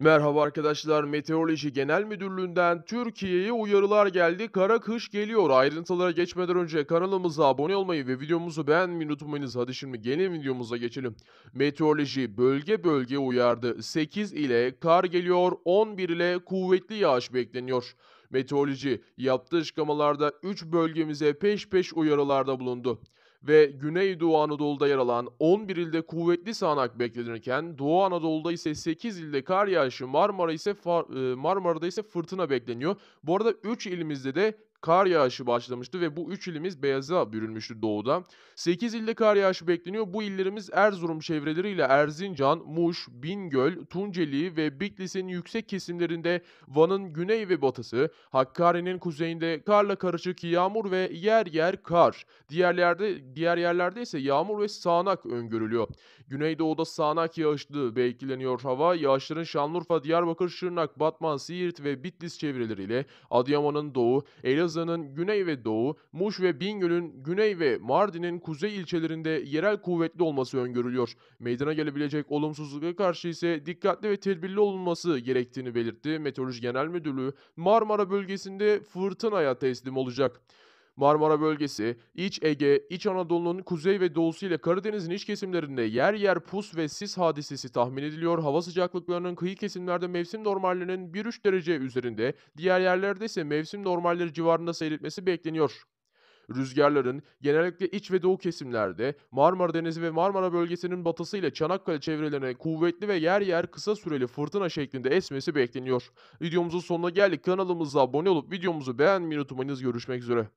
Merhaba arkadaşlar. Meteoroloji Genel Müdürlüğü'nden Türkiye'ye uyarılar geldi. Kara kış geliyor. Ayrıntılara geçmeden önce kanalımıza abone olmayı ve videomuzu beğenmeyi unutmayınız. Hadi şimdi gelin videomuza geçelim. Meteoroloji bölge bölge uyardı. 8 ile kar geliyor, 11 ile kuvvetli yağış bekleniyor. Meteoroloji yaptığı açıklamalarda 3 bölgemize peş peş uyarılarda bulundu ve Güneydoğu Anadolu'da yer alan 11 ilde kuvvetli sağanak beklenirken Doğu Anadolu'da ise 8 ilde kar yağışı, Marmara ise e, Marmara'da ise fırtına bekleniyor. Bu arada 3 ilimizde de kar yağışı başlamıştı ve bu 3 ilimiz beyaza bürünmüştü doğuda. 8 ilde kar yağışı bekleniyor. Bu illerimiz Erzurum çevreleriyle Erzincan, Muş, Bingöl, Tunceli ve Bitlis'in yüksek kesimlerinde Van'ın güney ve batısı, Hakkari'nin kuzeyinde karla karışık yağmur ve yer yer kar. Diğer yerlerde diğer yerlerde ise yağmur ve sağanak öngörülüyor. Güneydoğuda sağanak yağışlı bekleniyor hava. Yağışların Şanlıurfa, Diyarbakır, Şırnak, Batman, Siirt ve Bitlis çevreleriyle Adıyaman'ın doğu, Elazığ Elazığ'ın güney ve doğu, Muş ve Bingöl'ün güney ve Mardin'in kuzey ilçelerinde yerel kuvvetli olması öngörülüyor. Meydana gelebilecek olumsuzluğa karşı ise dikkatli ve tedbirli olunması gerektiğini belirtti. Meteoroloji Genel Müdürlüğü Marmara bölgesinde fırtınaya teslim olacak. Marmara bölgesi, İç Ege, İç Anadolu'nun kuzey ve doğusu ile Karadeniz'in iç kesimlerinde yer yer pus ve sis hadisesi tahmin ediliyor. Hava sıcaklıklarının kıyı kesimlerde mevsim normallerinin 1-3 derece üzerinde, diğer yerlerde ise mevsim normalleri civarında seyretmesi bekleniyor. Rüzgarların genellikle iç ve doğu kesimlerde Marmara Denizi ve Marmara bölgesinin batısı ile Çanakkale çevrelerine kuvvetli ve yer yer kısa süreli fırtına şeklinde esmesi bekleniyor. Videomuzun sonuna geldik. Kanalımıza abone olup videomuzu beğenmeyi unutmayınız. Görüşmek üzere.